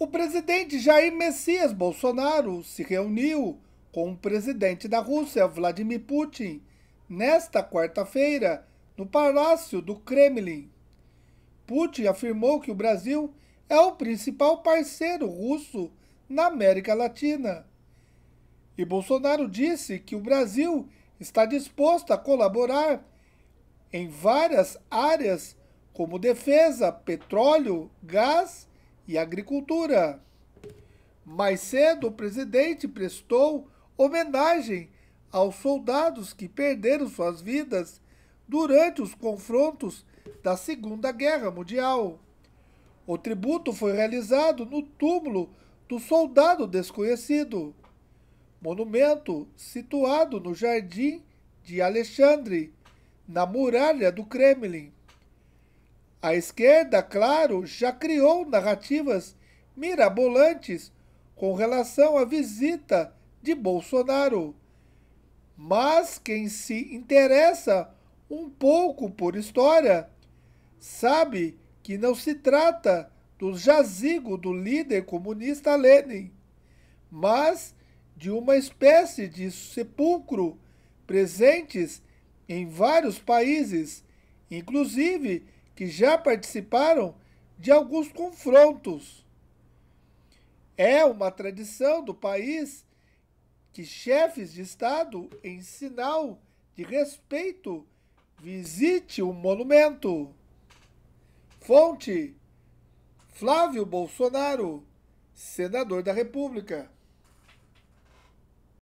O presidente Jair Messias Bolsonaro se reuniu com o presidente da Rússia, Vladimir Putin, nesta quarta-feira, no Palácio do Kremlin. Putin afirmou que o Brasil é o principal parceiro russo na América Latina. E Bolsonaro disse que o Brasil está disposto a colaborar em várias áreas, como defesa, petróleo, gás e Agricultura. Mais cedo, o presidente prestou homenagem aos soldados que perderam suas vidas durante os confrontos da Segunda Guerra Mundial. O tributo foi realizado no túmulo do Soldado Desconhecido, monumento situado no Jardim de Alexandre, na muralha do Kremlin. A esquerda, claro, já criou narrativas mirabolantes com relação à visita de Bolsonaro. Mas quem se interessa um pouco por história sabe que não se trata do jazigo do líder comunista Lenin, mas de uma espécie de sepulcro presentes em vários países, inclusive que já participaram de alguns confrontos. É uma tradição do país que chefes de Estado, em sinal de respeito, visite o um monumento. Fonte: Flávio Bolsonaro, senador da República.